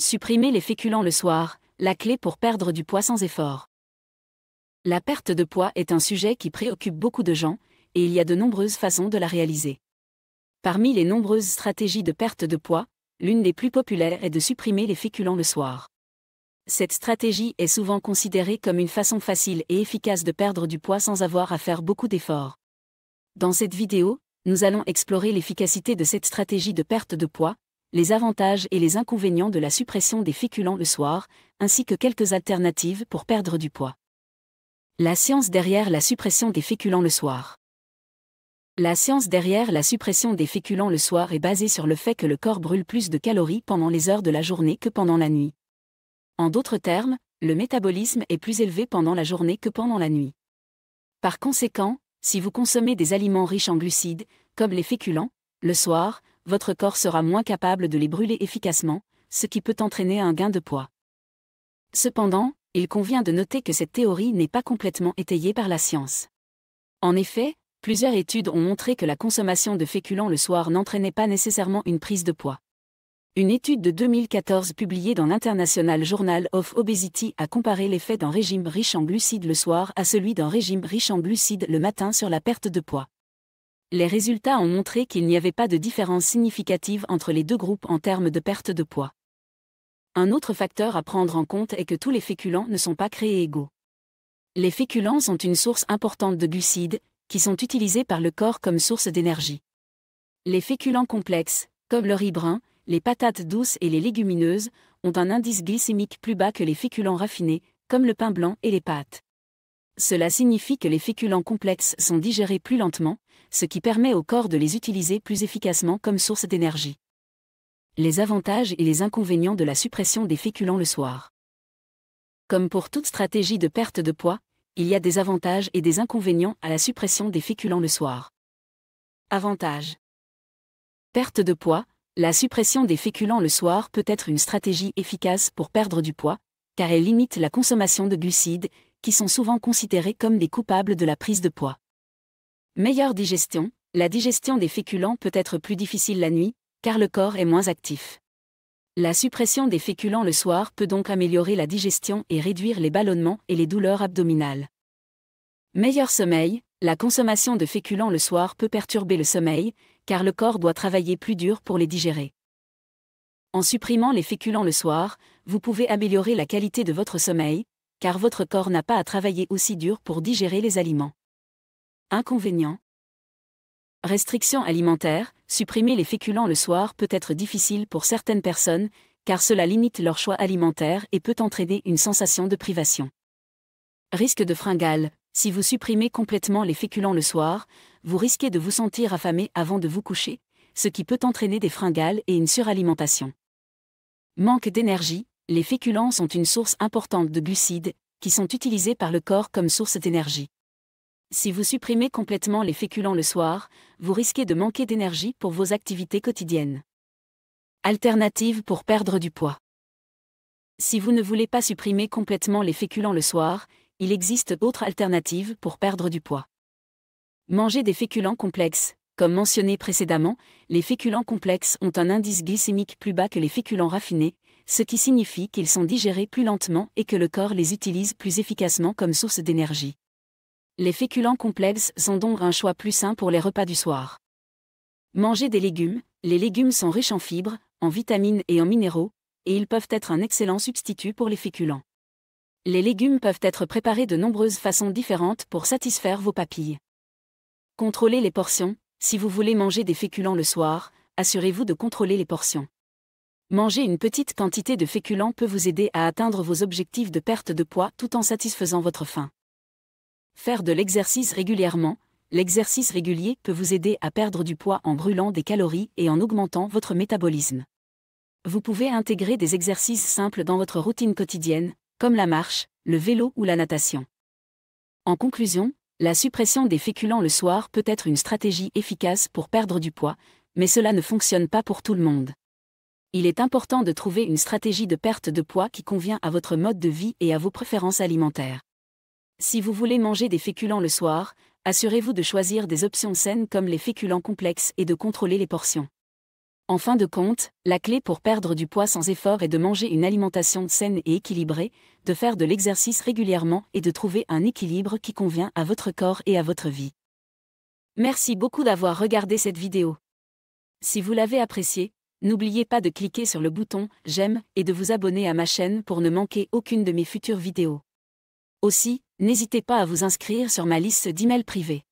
Supprimer les féculents le soir, la clé pour perdre du poids sans effort. La perte de poids est un sujet qui préoccupe beaucoup de gens, et il y a de nombreuses façons de la réaliser. Parmi les nombreuses stratégies de perte de poids, l'une des plus populaires est de supprimer les féculents le soir. Cette stratégie est souvent considérée comme une façon facile et efficace de perdre du poids sans avoir à faire beaucoup d'efforts. Dans cette vidéo, nous allons explorer l'efficacité de cette stratégie de perte de poids, les avantages et les inconvénients de la suppression des féculents le soir, ainsi que quelques alternatives pour perdre du poids. La science derrière la suppression des féculents le soir. La science derrière la suppression des féculents le soir est basée sur le fait que le corps brûle plus de calories pendant les heures de la journée que pendant la nuit. En d'autres termes, le métabolisme est plus élevé pendant la journée que pendant la nuit. Par conséquent, si vous consommez des aliments riches en glucides, comme les féculents, le soir, votre corps sera moins capable de les brûler efficacement, ce qui peut entraîner un gain de poids. Cependant, il convient de noter que cette théorie n'est pas complètement étayée par la science. En effet, plusieurs études ont montré que la consommation de féculents le soir n'entraînait pas nécessairement une prise de poids. Une étude de 2014 publiée dans l'International Journal of Obesity a comparé l'effet d'un régime riche en glucides le soir à celui d'un régime riche en glucides le matin sur la perte de poids les résultats ont montré qu'il n'y avait pas de différence significative entre les deux groupes en termes de perte de poids. Un autre facteur à prendre en compte est que tous les féculents ne sont pas créés égaux. Les féculents sont une source importante de glucides, qui sont utilisés par le corps comme source d'énergie. Les féculents complexes, comme le riz brun, les patates douces et les légumineuses, ont un indice glycémique plus bas que les féculents raffinés, comme le pain blanc et les pâtes. Cela signifie que les féculents complexes sont digérés plus lentement, ce qui permet au corps de les utiliser plus efficacement comme source d'énergie. Les avantages et les inconvénients de la suppression des féculents le soir. Comme pour toute stratégie de perte de poids, il y a des avantages et des inconvénients à la suppression des féculents le soir. Avantages. Perte de poids, la suppression des féculents le soir peut être une stratégie efficace pour perdre du poids, car elle limite la consommation de glucides qui sont souvent considérés comme des coupables de la prise de poids. Meilleure digestion, la digestion des féculents peut être plus difficile la nuit, car le corps est moins actif. La suppression des féculents le soir peut donc améliorer la digestion et réduire les ballonnements et les douleurs abdominales. Meilleur sommeil, la consommation de féculents le soir peut perturber le sommeil, car le corps doit travailler plus dur pour les digérer. En supprimant les féculents le soir, vous pouvez améliorer la qualité de votre sommeil, car votre corps n'a pas à travailler aussi dur pour digérer les aliments. Inconvénients Restriction alimentaire, supprimer les féculents le soir peut être difficile pour certaines personnes, car cela limite leur choix alimentaire et peut entraîner une sensation de privation. Risque de fringale, si vous supprimez complètement les féculents le soir, vous risquez de vous sentir affamé avant de vous coucher, ce qui peut entraîner des fringales et une suralimentation. Manque d'énergie, les féculents sont une source importante de glucides, qui sont utilisés par le corps comme source d'énergie. Si vous supprimez complètement les féculents le soir, vous risquez de manquer d'énergie pour vos activités quotidiennes. Alternative pour perdre du poids. Si vous ne voulez pas supprimer complètement les féculents le soir, il existe d'autres alternatives pour perdre du poids. Manger des féculents complexes. Comme mentionné précédemment, les féculents complexes ont un indice glycémique plus bas que les féculents raffinés, ce qui signifie qu'ils sont digérés plus lentement et que le corps les utilise plus efficacement comme source d'énergie. Les féculents complexes sont donc un choix plus sain pour les repas du soir. Manger des légumes, les légumes sont riches en fibres, en vitamines et en minéraux, et ils peuvent être un excellent substitut pour les féculents. Les légumes peuvent être préparés de nombreuses façons différentes pour satisfaire vos papilles. Contrôlez les portions, si vous voulez manger des féculents le soir, assurez-vous de contrôler les portions. Manger une petite quantité de féculents peut vous aider à atteindre vos objectifs de perte de poids tout en satisfaisant votre faim. Faire de l'exercice régulièrement, l'exercice régulier peut vous aider à perdre du poids en brûlant des calories et en augmentant votre métabolisme. Vous pouvez intégrer des exercices simples dans votre routine quotidienne, comme la marche, le vélo ou la natation. En conclusion, la suppression des féculents le soir peut être une stratégie efficace pour perdre du poids, mais cela ne fonctionne pas pour tout le monde il est important de trouver une stratégie de perte de poids qui convient à votre mode de vie et à vos préférences alimentaires. Si vous voulez manger des féculents le soir, assurez-vous de choisir des options saines comme les féculents complexes et de contrôler les portions. En fin de compte, la clé pour perdre du poids sans effort est de manger une alimentation saine et équilibrée, de faire de l'exercice régulièrement et de trouver un équilibre qui convient à votre corps et à votre vie. Merci beaucoup d'avoir regardé cette vidéo. Si vous l'avez appréciée, N'oubliez pas de cliquer sur le bouton J'aime et de vous abonner à ma chaîne pour ne manquer aucune de mes futures vidéos. Aussi, n'hésitez pas à vous inscrire sur ma liste d'emails privés.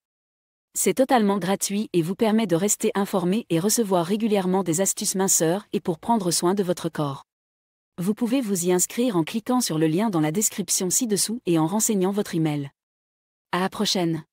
C'est totalement gratuit et vous permet de rester informé et recevoir régulièrement des astuces minceurs et pour prendre soin de votre corps. Vous pouvez vous y inscrire en cliquant sur le lien dans la description ci-dessous et en renseignant votre email. À la prochaine